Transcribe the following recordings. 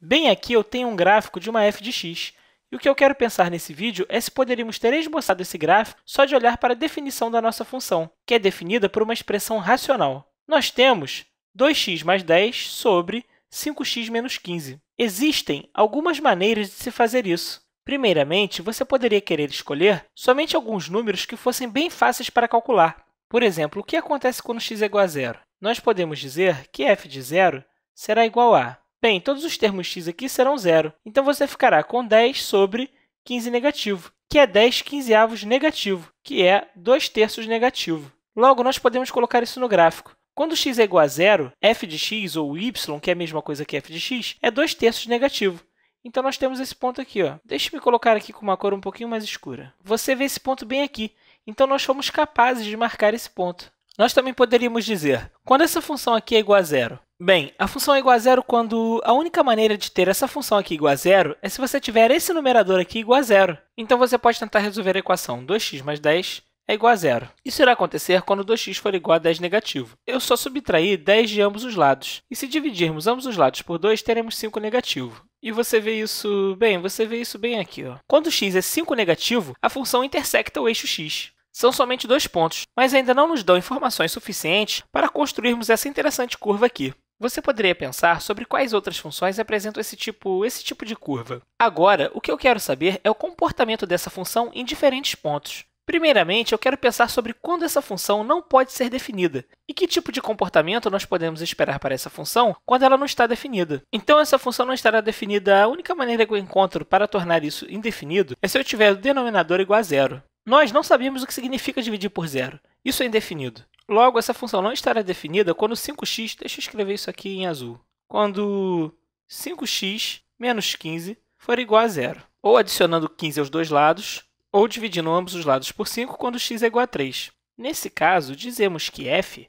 Bem aqui eu tenho um gráfico de uma f de x, e o que eu quero pensar nesse vídeo é se poderíamos ter esboçado esse gráfico só de olhar para a definição da nossa função, que é definida por uma expressão racional. Nós temos 2x mais 10 sobre 5x menos 15. Existem algumas maneiras de se fazer isso. Primeiramente, você poderia querer escolher somente alguns números que fossem bem fáceis para calcular. Por exemplo, o que acontece quando x é igual a zero? Nós podemos dizer que f de zero será igual a Bem, todos os termos x aqui serão zero, então você ficará com 10 sobre 15 negativo, que é 10 quinzeavos negativo, que é 2 terços negativo. Logo, nós podemos colocar isso no gráfico. Quando x é igual a zero, f de x, ou y, que é a mesma coisa que f de x, é 2 terços negativo. Então, nós temos esse ponto aqui. Ó. Deixa me colocar aqui com uma cor um pouquinho mais escura. Você vê esse ponto bem aqui. Então, nós fomos capazes de marcar esse ponto. Nós também poderíamos dizer, quando essa função aqui é igual a zero, Bem, a função é igual a zero quando a única maneira de ter essa função aqui igual a zero é se você tiver esse numerador aqui igual a zero. Então você pode tentar resolver a equação 2x mais 10 é igual a zero. Isso irá acontecer quando 2x for igual a 10 negativo. Eu só subtraí 10 de ambos os lados. E se dividirmos ambos os lados por 2, teremos 5 negativo. E você vê isso... bem, você vê isso bem aqui. Ó. Quando x é 5 negativo, a função intersecta o eixo x são somente dois pontos, mas ainda não nos dão informações suficientes para construirmos essa interessante curva aqui. Você poderia pensar sobre quais outras funções apresentam esse tipo, esse tipo de curva. Agora, o que eu quero saber é o comportamento dessa função em diferentes pontos. Primeiramente, eu quero pensar sobre quando essa função não pode ser definida e que tipo de comportamento nós podemos esperar para essa função quando ela não está definida. Então, essa função não estará definida. A única maneira que eu encontro para tornar isso indefinido é se eu tiver o denominador igual a zero. Nós não sabemos o que significa dividir por zero. Isso é indefinido. Logo, essa função não estará definida quando 5x, deixa eu escrever isso aqui em azul, quando 5x menos 15 for igual a zero. Ou adicionando 15 aos dois lados, ou dividindo ambos os lados por 5 quando x é igual a 3. Nesse caso, dizemos que f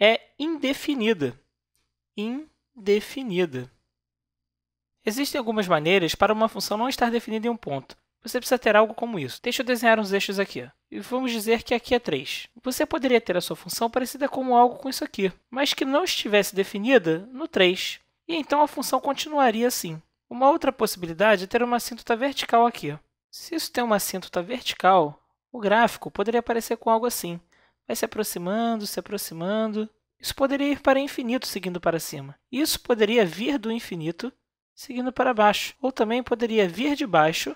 é indefinida. Indefinida. Existem algumas maneiras para uma função não estar definida em um ponto, você precisa ter algo como isso. Deixa eu desenhar uns eixos aqui. E vamos dizer que aqui é 3. Você poderia ter a sua função parecida como algo com isso aqui, mas que não estivesse definida no 3. E então a função continuaria assim. Uma outra possibilidade é ter uma assíntota vertical aqui. Se isso tem uma assíntota vertical, o gráfico poderia aparecer com algo assim. Vai se aproximando, se aproximando. Isso poderia ir para infinito seguindo para cima. Isso poderia vir do infinito seguindo para baixo. Ou também poderia vir de baixo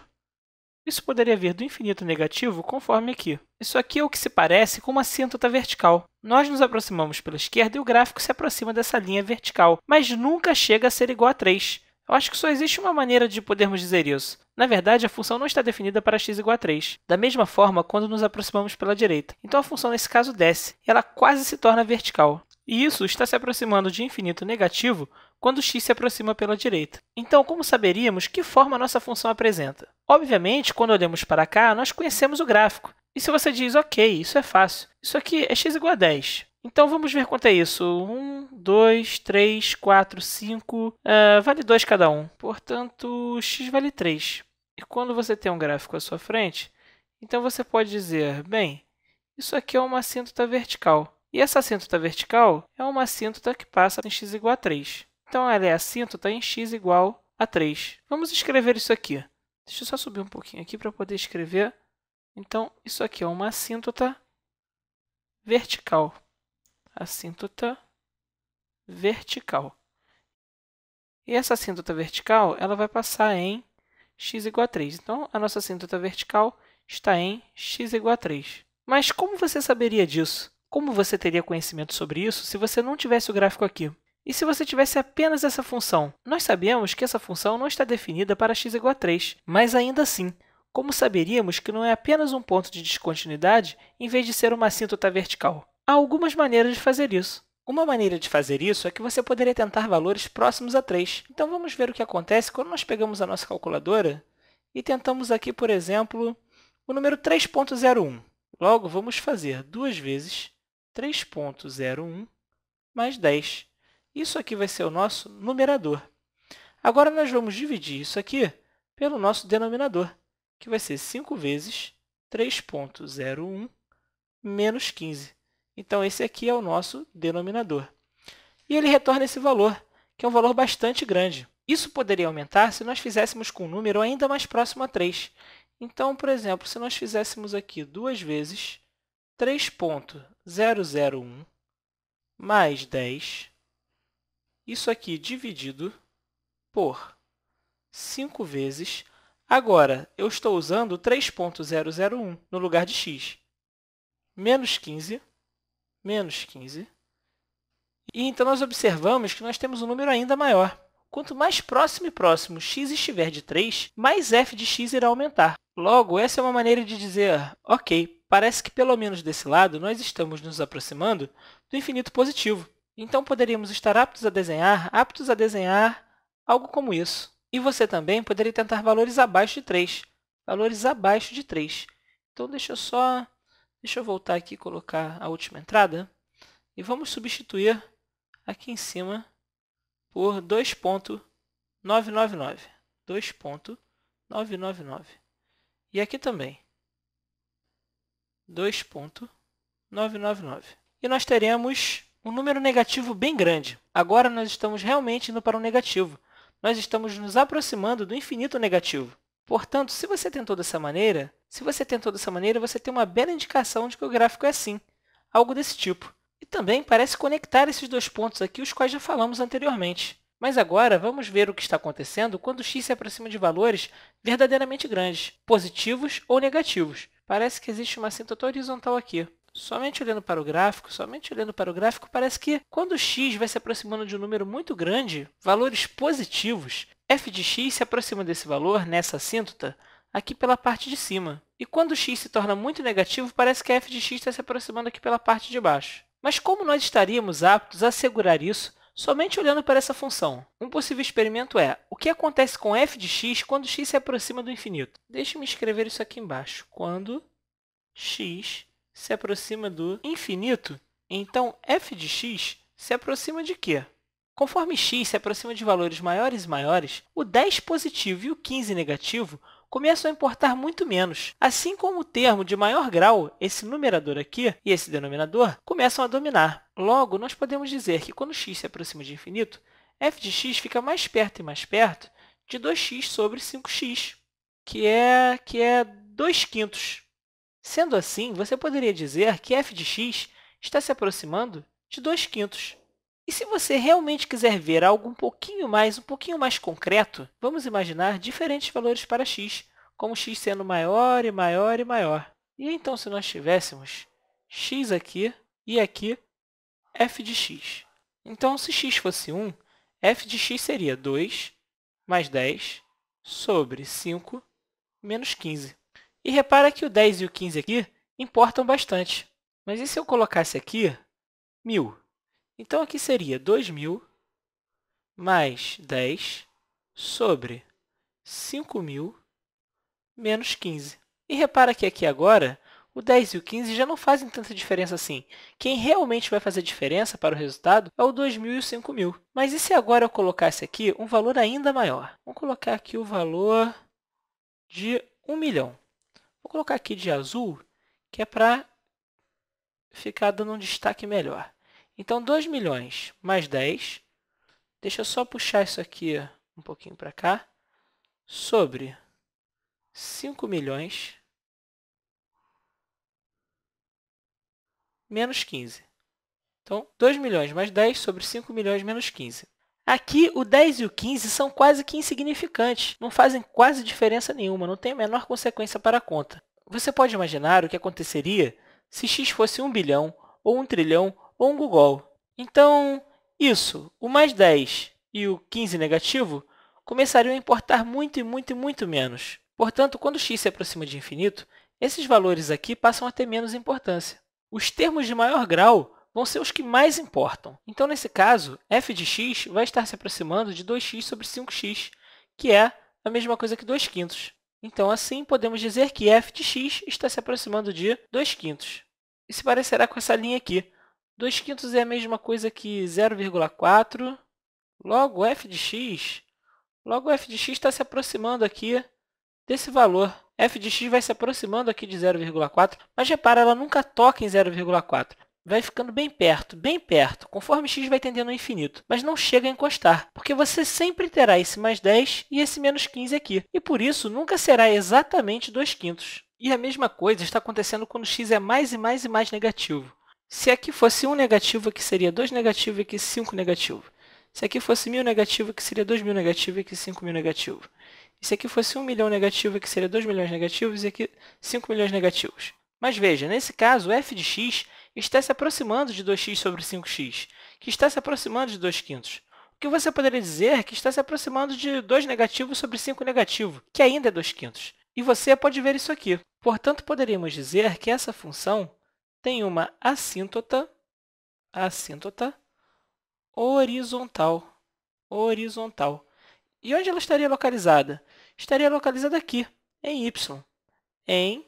isso poderia vir do infinito negativo, conforme aqui. Isso aqui é o que se parece com uma assíntota vertical. Nós nos aproximamos pela esquerda e o gráfico se aproxima dessa linha vertical, mas nunca chega a ser igual a 3. Eu acho que só existe uma maneira de podermos dizer isso. Na verdade, a função não está definida para x igual a 3, da mesma forma quando nos aproximamos pela direita. Então a função nesse caso desce, e ela quase se torna vertical. E isso está se aproximando de infinito negativo quando x se aproxima pela direita. Então, como saberíamos que forma nossa função apresenta? Obviamente, quando olhamos para cá, nós conhecemos o gráfico. E se você diz, ok, isso é fácil, isso aqui é x igual a 10. Então, vamos ver quanto é isso. 1, 2, 3, 4, 5... vale 2 cada um. Portanto, x vale 3. E quando você tem um gráfico à sua frente, então você pode dizer, bem, isso aqui é uma assíntota vertical. E essa assíntota vertical é uma assíntota que passa em x igual a 3. Então ela é assíntota tá em x igual a 3. Vamos escrever isso aqui. Deixa eu só subir um pouquinho aqui para poder escrever. Então, isso aqui é uma assíntota vertical. Assíntota vertical. E essa assíntota vertical ela vai passar em x igual a 3. Então, a nossa assíntota vertical está em x igual a 3. Mas como você saberia disso? Como você teria conhecimento sobre isso se você não tivesse o gráfico aqui? E se você tivesse apenas essa função? Nós sabemos que essa função não está definida para x igual a 3, mas ainda assim, como saberíamos que não é apenas um ponto de descontinuidade em vez de ser uma assíntota vertical? Há algumas maneiras de fazer isso. Uma maneira de fazer isso é que você poderia tentar valores próximos a 3. Então, vamos ver o que acontece quando nós pegamos a nossa calculadora e tentamos aqui, por exemplo, o número 3.01. Logo, vamos fazer 2 vezes 3.01 mais 10. Isso aqui vai ser o nosso numerador. Agora, nós vamos dividir isso aqui pelo nosso denominador, que vai ser 5 vezes 3.01 menos 15. Então, esse aqui é o nosso denominador. E ele retorna esse valor, que é um valor bastante grande. Isso poderia aumentar se nós fizéssemos com um número ainda mais próximo a 3. Então, por exemplo, se nós fizéssemos aqui duas vezes 3.001 mais 10 isso aqui dividido por 5 vezes. Agora, eu estou usando 3.001 no lugar de x. Menos 15, menos 15. E então nós observamos que nós temos um número ainda maior. Quanto mais próximo e próximo x estiver de 3, mais f de x irá aumentar. Logo, essa é uma maneira de dizer, ok, parece que pelo menos desse lado nós estamos nos aproximando do infinito positivo. Então poderíamos estar aptos a desenhar, aptos a desenhar algo como isso. E você também poderia tentar valores abaixo de 3. Valores abaixo de 3. Então deixa eu só, deixa eu voltar aqui e colocar a última entrada e vamos substituir aqui em cima por 2.999. 2.999. E aqui também. 2.999. E nós teremos um número negativo bem grande. Agora nós estamos realmente indo para um negativo. Nós estamos nos aproximando do infinito negativo. Portanto, se você tentou dessa maneira, se você tentou dessa maneira, você tem uma bela indicação de que o gráfico é assim, algo desse tipo. E também parece conectar esses dois pontos aqui, os quais já falamos anteriormente. Mas agora vamos ver o que está acontecendo quando x se aproxima de valores verdadeiramente grandes, positivos ou negativos. Parece que existe uma assintota horizontal aqui. Somente olhando para o gráfico, somente olhando para o gráfico, parece que quando x vai se aproximando de um número muito grande, valores positivos, f de x se aproxima desse valor nessa assíntota aqui pela parte de cima. E quando x se torna muito negativo, parece que f de x está se aproximando aqui pela parte de baixo. Mas como nós estaríamos aptos a assegurar isso somente olhando para essa função? Um possível experimento é o que acontece com f de x quando x se aproxima do infinito. Deixe-me escrever isso aqui embaixo. Quando x se aproxima do infinito, então f de x se aproxima de quê? Conforme x se aproxima de valores maiores e maiores, o 10 positivo e o 15 negativo começam a importar muito menos, assim como o termo de maior grau, esse numerador aqui e esse denominador, começam a dominar. Logo, nós podemos dizer que quando x se aproxima de infinito, f de x fica mais perto e mais perto de 2x sobre 5x, que é, que é 2 quintos. Sendo assim, você poderia dizer que f de x está se aproximando de 2 quintos. E se você realmente quiser ver algo um pouquinho mais, um pouquinho mais concreto, vamos imaginar diferentes valores para x, como x sendo maior e maior e maior. E então, se nós tivéssemos x aqui e aqui, f de x. Então, se x fosse 1, f de x seria 2 mais 10 sobre 5 menos 15. E repara que o 10 e o 15 aqui importam bastante. Mas e se eu colocasse aqui 1.000? Então, aqui seria 2.000 mais 10 sobre 5.000 menos 15. E repara que aqui agora o 10 e o 15 já não fazem tanta diferença assim. Quem realmente vai fazer diferença para o resultado é o 2.000 e o 5.000. Mas e se agora eu colocasse aqui um valor ainda maior? Vamos colocar aqui o valor de 1 milhão. Vou colocar aqui de azul, que é para ficar dando um destaque melhor. Então, 2 milhões mais 10. Deixa eu só puxar isso aqui um pouquinho para cá. Sobre 5 milhões menos 15. Então, 2 milhões mais 10 sobre 5 milhões menos 15. Aqui o 10 e o 15 são quase que insignificantes, não fazem quase diferença nenhuma, não tem a menor consequência para a conta. Você pode imaginar o que aconteceria se x fosse 1 bilhão, ou 1 trilhão, ou um Google. Então, isso, o mais 10 e o 15 negativo começariam a importar muito e muito e muito menos. Portanto, quando x se aproxima de infinito, esses valores aqui passam a ter menos importância. Os termos de maior grau vão ser os que mais importam. Então, nesse caso, f de x vai estar se aproximando de 2x sobre 5x, que é a mesma coisa que 2 quintos. Então, assim, podemos dizer que f de x está se aproximando de 2 quintos. E se parecerá com essa linha aqui. 2 quintos é a mesma coisa que 0,4. Logo, f de x, logo f de x está se aproximando aqui desse valor. f de x vai se aproximando aqui de 0,4, mas repara, ela nunca toca em 0,4 vai ficando bem perto, bem perto, conforme x vai tendendo ao infinito, mas não chega a encostar, porque você sempre terá esse mais 10 e esse menos 15 aqui, e por isso nunca será exatamente 2 quintos. E a mesma coisa está acontecendo quando x é mais e mais e mais negativo. Se aqui fosse 1 negativo, aqui seria 2 negativo e aqui 5 negativo. Se aqui fosse 1.000 negativo, aqui seria 2.000 negativo e aqui 5.000 negativo. E se aqui fosse 1 milhão negativo, aqui seria 2 milhões negativos e aqui 5 milhões negativos. Mas veja, nesse caso, f de x está se aproximando de 2x sobre 5x, que está se aproximando de 2 quintos. O que você poderia dizer é que está se aproximando de 2 negativo sobre 5 negativo, que ainda é 2 quintos. E você pode ver isso aqui. Portanto, poderíamos dizer que essa função tem uma assíntota, assíntota horizontal, horizontal. E onde ela estaria localizada? Estaria localizada aqui, em y, em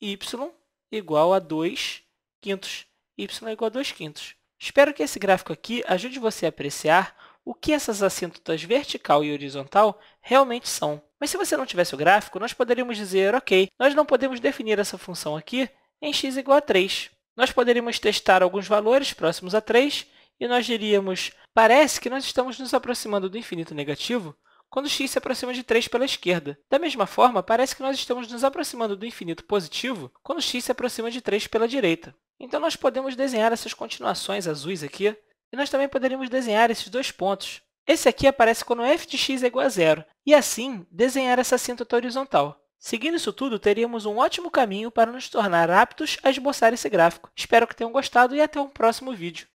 y igual a 2 quintos, y é igual a 2 quintos. Espero que esse gráfico aqui ajude você a apreciar o que essas assíntotas vertical e horizontal realmente são. Mas se você não tivesse o gráfico, nós poderíamos dizer, ok, nós não podemos definir essa função aqui em x igual a 3. Nós poderíamos testar alguns valores próximos a 3 e nós diríamos, parece que nós estamos nos aproximando do infinito negativo quando x se aproxima de 3 pela esquerda. Da mesma forma, parece que nós estamos nos aproximando do infinito positivo quando x se aproxima de 3 pela direita. Então nós podemos desenhar essas continuações azuis aqui, e nós também poderíamos desenhar esses dois pontos. Esse aqui aparece quando f de x é igual a zero, e assim desenhar essa assíntota horizontal. Seguindo isso tudo, teríamos um ótimo caminho para nos tornar aptos a esboçar esse gráfico. Espero que tenham gostado e até um próximo vídeo.